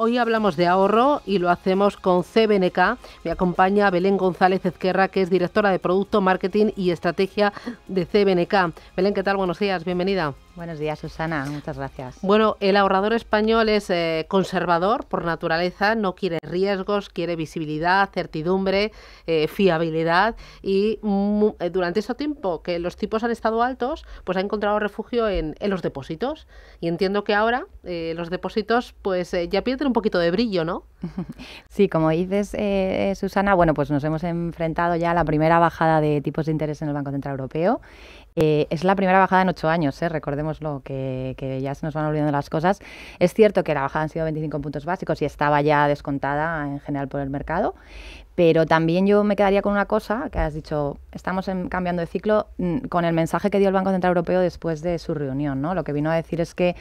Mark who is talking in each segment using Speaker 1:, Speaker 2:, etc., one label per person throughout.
Speaker 1: Hoy hablamos de ahorro y lo hacemos con CBNK. Me acompaña Belén González Ezquerra, que es directora de Producto, Marketing y Estrategia de CBNK. Belén, ¿qué tal? Buenos días, bienvenida. Buenos días, Susana. Muchas gracias. Bueno, el ahorrador español es eh, conservador por naturaleza, no quiere riesgos, quiere visibilidad, certidumbre, eh, fiabilidad y eh, durante ese tiempo que los tipos han estado altos, pues ha encontrado refugio en, los depósitos. Y entiendo que ahora los depósitos pues ya pierden un poquito de brillo, ¿no?
Speaker 2: Sí, como dices, eh, eh, Susana, bueno, pues nos hemos enfrentado ya a la primera bajada de tipos de interés en el Banco Central Europeo. Eh, es la primera bajada en ocho años, eh, recordémoslo, que, ya se nos van olvidando las cosas. Es cierto que la bajada han sido 25 puntos básicos y estaba ya descontada en general por el mercado, pero también yo me quedaría con una cosa que has dicho, estamos cambiando de ciclo mm, con el mensaje que dio el Banco Central Europeo después de su reunión, ¿no? Lo que vino a decir es que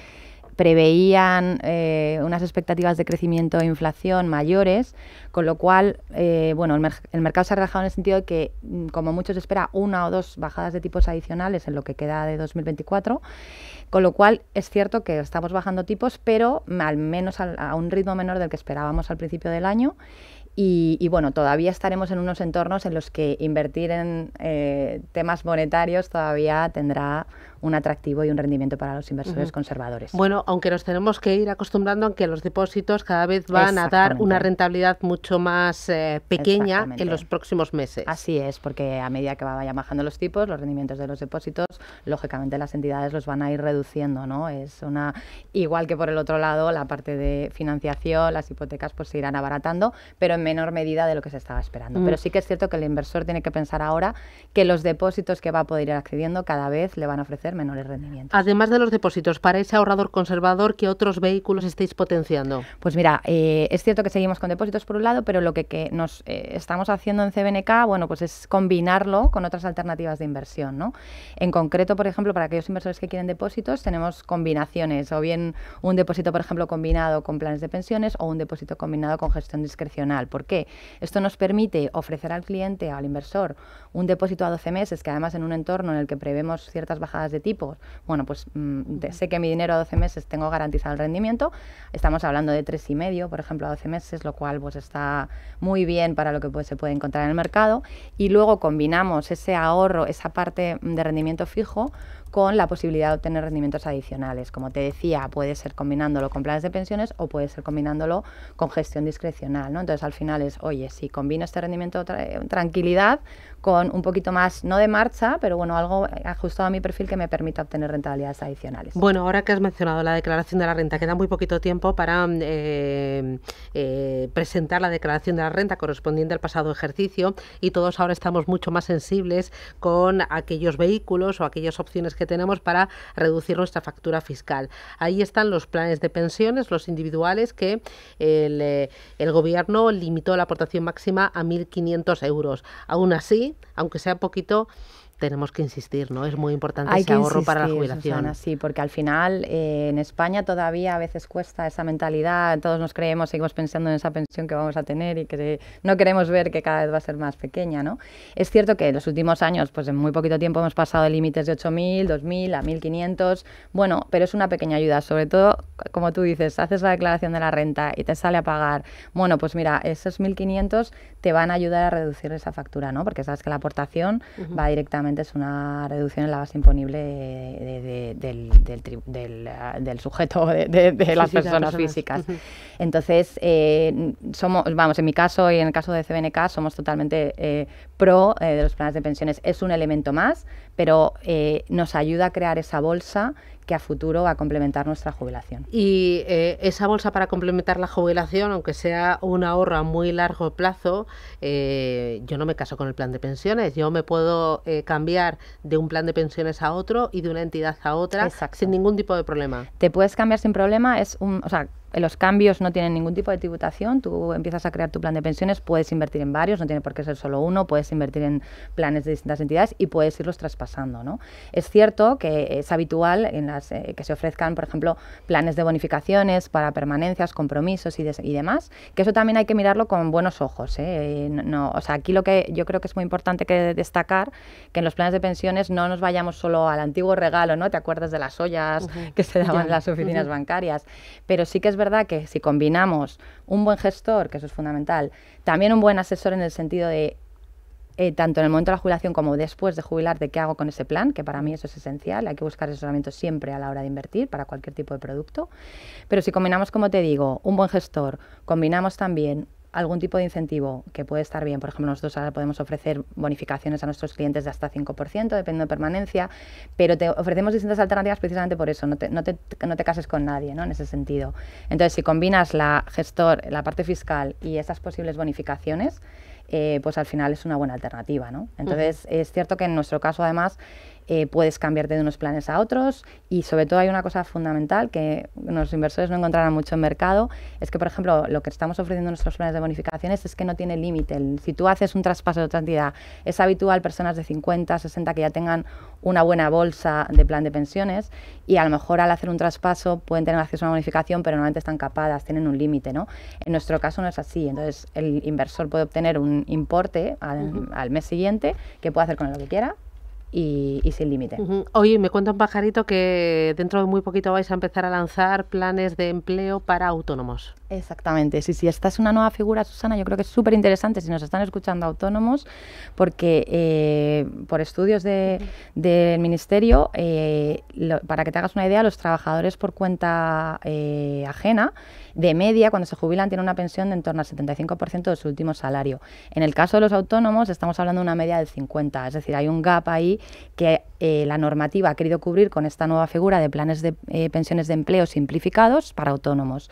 Speaker 2: preveían eh, unas expectativas de crecimiento e inflación mayores, con lo cual, eh, bueno, el, mercado se ha relajado en el sentido de que, mm, como muchos espera, una o dos bajadas de tipos adicionales en lo que queda de 2024, con lo cual es cierto que estamos bajando tipos, pero al menos a un ritmo menor del que esperábamos al principio del año. Y, bueno, todavía estaremos en unos entornos en los que invertir en eh, temas monetarios todavía tendrá un atractivo y un rendimiento para los inversores conservadores. Bueno,
Speaker 1: aunque nos tenemos que ir acostumbrando a que los depósitos cada vez van a dar una rentabilidad mucho más eh, pequeña en los
Speaker 2: próximos meses. Así es, porque a medida que vayan bajando los tipos, los rendimientos de los depósitos, lógicamente las entidades los van a ir reduciendo, ¿no? Es una igual que por el otro lado la parte de financiación, las hipotecas pues se irán abaratando, pero en menor medida de lo que se estaba esperando. Pero mm. sí que es cierto que el inversor tiene que pensar ahora que los depósitos que va a poder ir accediendo cada vez le van a ofrecer menores
Speaker 1: rendimientos. Además de los depósitos, ¿para ese ahorrador conservador qué otros vehículos estáis potenciando?
Speaker 2: Pues mira, eh, es cierto que seguimos con depósitos por un lado, pero lo que, nos eh, estamos haciendo en CBNK, bueno, pues es combinarlo con otras alternativas de inversión, En concreto, por ejemplo, para aquellos inversores que quieren depósitos, tenemos combinaciones, o bien un depósito, por ejemplo, combinado con planes de pensiones o un depósito combinado con gestión discrecional. ¿Por qué? Esto nos permite ofrecer al cliente, al inversor, un depósito a 12 meses, que además en un entorno en el que prevemos ciertas bajadas de tipos. Bueno, pues mm, sé que mi dinero a 12 meses tengo garantizado el rendimiento. Estamos hablando de y medio, por ejemplo, a 12 meses, lo cual pues está muy bien para lo que pues, se puede encontrar en el mercado. Y luego combinamos ese ahorro, esa parte de rendimiento fijo, con la posibilidad de obtener rendimientos adicionales. Como te decía, puede ser combinándolo con planes de pensiones o puede ser combinándolo con gestión discrecional. Entonces, al final es, oye, si combino este rendimiento tranquilidad con un poquito más, no de marcha, pero bueno, algo ajustado a mi perfil que me permita obtener rentabilidades adicionales.
Speaker 1: Bueno, ahora que has mencionado la declaración de la renta, queda muy poquito tiempo para eh, eh, presentar la declaración de la renta correspondiente al pasado ejercicio y todos ahora estamos mucho más sensibles con aquellos vehículos o aquellas opciones que tenemos para reducir nuestra factura fiscal. Ahí están los planes de pensiones, los individuales, que el, eh, el gobierno limitó la aportación máxima a 1.500 euros. Aún así, aunque sea poquito, tenemos que insistir, ¿no? Es muy importante ese ahorro para la jubilación.
Speaker 2: sí, porque al final eh, en España todavía a veces cuesta esa mentalidad, todos nos creemos, seguimos pensando en esa pensión que vamos a tener y que no queremos ver que cada vez va a ser más pequeña, ¿no? Es cierto que en los últimos años, pues en muy poquito tiempo hemos pasado de límites de 8.000, 2.000 a 1.500, bueno, pero es una pequeña ayuda, sobre todo, como tú dices, haces la declaración de la renta y te sale a pagar, bueno, pues mira, esos 1.500 te van a ayudar a reducir esa factura, ¿no? Porque sabes que la aportación va directamente es una reducción en la base imponible ah, del, sujeto, de, las personas, físicas. Entonces, eh, somos, vamos, en mi caso y en el caso de CBNK somos totalmente eh, pro eh, de los planes de pensiones. Es un elemento más, pero nos ayuda a crear esa bolsa que a futuro va a complementar nuestra jubilación.
Speaker 1: Y eh, esa bolsa para complementar la jubilación, aunque sea un ahorro a muy largo plazo, eh, yo no me caso con el plan de pensiones, yo me puedo eh, cambiar de un plan de pensiones a otro y de una entidad a otra sin ningún tipo de problema. Te puedes cambiar sin problema, es un, o sea, los cambios no tienen
Speaker 2: ningún tipo de tributación, tú empiezas a crear tu plan de pensiones, puedes invertir en varios, no tiene por qué ser solo uno, puedes invertir en planes de distintas entidades y puedes irlos traspasando. ¿no? Es cierto que es habitual en las, eh, que se ofrezcan, por ejemplo, planes de bonificaciones para permanencias, compromisos y, demás, que eso también hay que mirarlo con buenos ojos. ¿eh? Eh, o sea, aquí lo que yo creo que es muy importante que destacar, que en los planes de pensiones no nos vayamos solo al antiguo regalo, ¿no? ¿Te acuerdas de las ollas que se daban en las oficinas bancarias? Pero sí que es verdad verdad que si combinamos un buen gestor, que eso es fundamental, también un buen asesor en el sentido de eh, tanto en el momento de la jubilación como después de jubilar, de qué hago con ese plan, que para mí eso es esencial, hay que buscar asesoramiento siempre a la hora de invertir para cualquier tipo de producto. Pero si combinamos, como te digo, un buen gestor, combinamos también algún tipo de incentivo que puede estar bien. Por ejemplo, nosotros ahora podemos ofrecer bonificaciones a nuestros clientes de hasta 5%, dependiendo de permanencia, pero te ofrecemos distintas alternativas precisamente por eso, no te, cases con nadie ¿no? en ese sentido. Entonces, si combinas la gestor, la parte fiscal y esas posibles bonificaciones, eh, pues al final es una buena alternativa. ¿no? Entonces, es cierto que en nuestro caso, además, eh, puedes cambiarte de unos planes a otros y sobre todo hay una cosa fundamental que los inversores no encontrarán mucho en mercado, es que por ejemplo lo que estamos ofreciendo en nuestros planes de bonificaciones es que no tiene límite. Si tú haces un traspaso de otra entidad, es habitual personas de 50, 60 que ya tengan una buena bolsa de plan de pensiones y a lo mejor al hacer un traspaso pueden tener acceso a una bonificación, pero normalmente están capadas, tienen un límite, ¿no? En nuestro caso no es así, entonces el inversor puede obtener un importe al mes siguiente que puede hacer con lo que quiera y, sin límite.
Speaker 1: Oye, me cuenta un pajarito que dentro de muy poquito vais a empezar a lanzar planes de empleo para autónomos.
Speaker 2: Exactamente, sí, sí, esta es una nueva figura, Susana, yo creo que es súper interesante si nos están escuchando autónomos, porque eh, por estudios del Ministerio, eh, para que te hagas una idea, los trabajadores por cuenta eh, ajena, de media, cuando se jubilan, tienen una pensión de en torno al 75% de su último salario. En el caso de los autónomos, estamos hablando de una media del 50%, es decir, hay un gap ahí que eh, la normativa ha querido cubrir con esta nueva figura de planes de eh, pensiones de empleo simplificados para autónomos.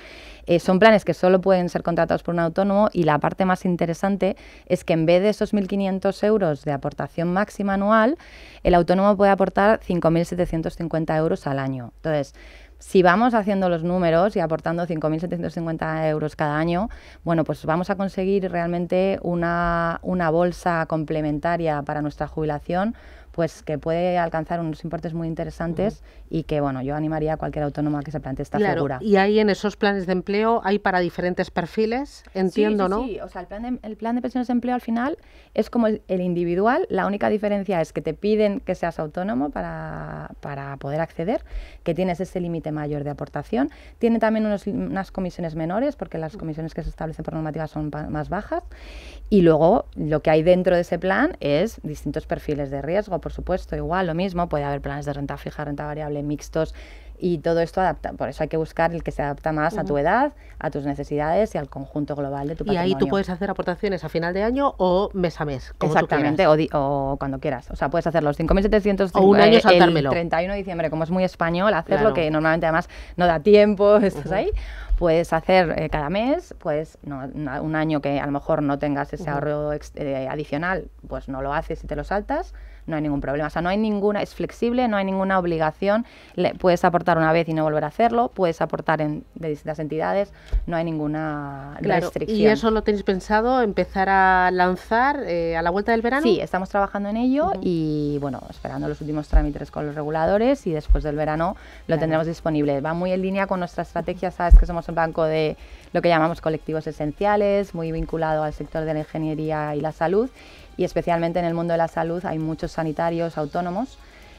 Speaker 2: Eh, son planes que solo pueden ser contratados por un autónomo y la parte más interesante es que en vez de esos 1.500 euros de aportación máxima anual, el autónomo puede aportar 5.750 euros al año. Entonces, si vamos haciendo los números y aportando 5.750 euros cada año, bueno, pues vamos a conseguir realmente una, bolsa complementaria para nuestra jubilación pues que puede alcanzar unos importes muy interesantes y que bueno yo animaría a cualquier autónoma que se plantee esta figura. Y
Speaker 1: ahí en esos planes de empleo hay para diferentes perfiles, entiendo, sí, sí, Sí, o
Speaker 2: sea, el plan, de, el de pensiones de empleo al final es como el, el, individual, la única diferencia es que te piden que seas autónomo para, para poder acceder, que tienes ese límite mayor de aportación. Tiene también unas comisiones menores, porque las comisiones que se establecen por normativa son más bajas. Y luego lo que hay dentro de ese plan es distintos perfiles de riesgo, por supuesto, igual lo mismo, puede haber planes de renta fija, renta variable, mixtos, y todo esto adapta. Por eso hay que buscar el que se adapta más a tu edad, a tus
Speaker 1: necesidades y al conjunto global de tu patrimonio. Y ahí tú puedes hacer aportaciones a final de año o mes a mes. Exactamente, o, o, cuando quieras. O sea, puedes hacer los 5.700 o un año eh, saltármelo. el
Speaker 2: 31 de diciembre, como es muy español, hacer lo que normalmente además no da tiempo, estás ahí puedes hacer eh, cada mes, pues no, un año que a lo mejor no tengas ese ahorro eh, adicional, pues no lo haces y te lo saltas, no hay ningún problema. O sea, no hay ninguna, es flexible, no hay ninguna obligación, Le, puedes aportar una vez y no volver a hacerlo, puedes aportar de distintas entidades, no hay ninguna restricción. ¿Y eso lo
Speaker 1: tenéis pensado empezar a lanzar eh, a la vuelta del verano? Sí,
Speaker 2: estamos trabajando en ello y bueno, esperando los últimos trámites con los reguladores y después del verano lo tendremos disponible. Va muy en línea con nuestra estrategia, sabes que somos un banco de lo que llamamos colectivos esenciales, muy vinculado al sector de la ingeniería y la salud, y especialmente en el mundo de la salud hay muchos sanitarios autónomos.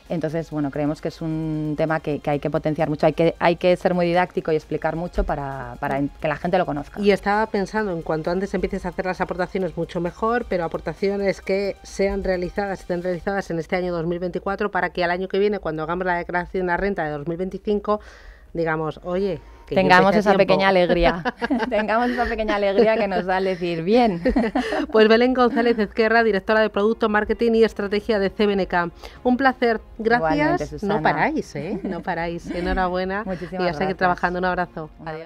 Speaker 2: Entonces, bueno, creemos que es un tema que, hay que potenciar mucho, hay que, hay que ser muy didáctico y explicar mucho para, que la gente lo
Speaker 1: conozca. Y estaba pensando, en cuanto antes empieces a hacer las aportaciones, mucho mejor, pero aportaciones que sean realizadas, estén realizadas en este año 2024, para que al año que viene, cuando hagamos la declaración de la renta de 2025, digamos, oye, tengamos esa pequeña alegría,
Speaker 2: tengamos esa pequeña alegría que nos da el
Speaker 1: decir bien. pues Belén González Ezquerra, directora de Producto, Marketing y Estrategia de CBNK. Un placer, gracias. No paráis, ¿eh? No paráis. Enhorabuena. Muchísimas y a seguir trabajando. Un abrazo. Adiós.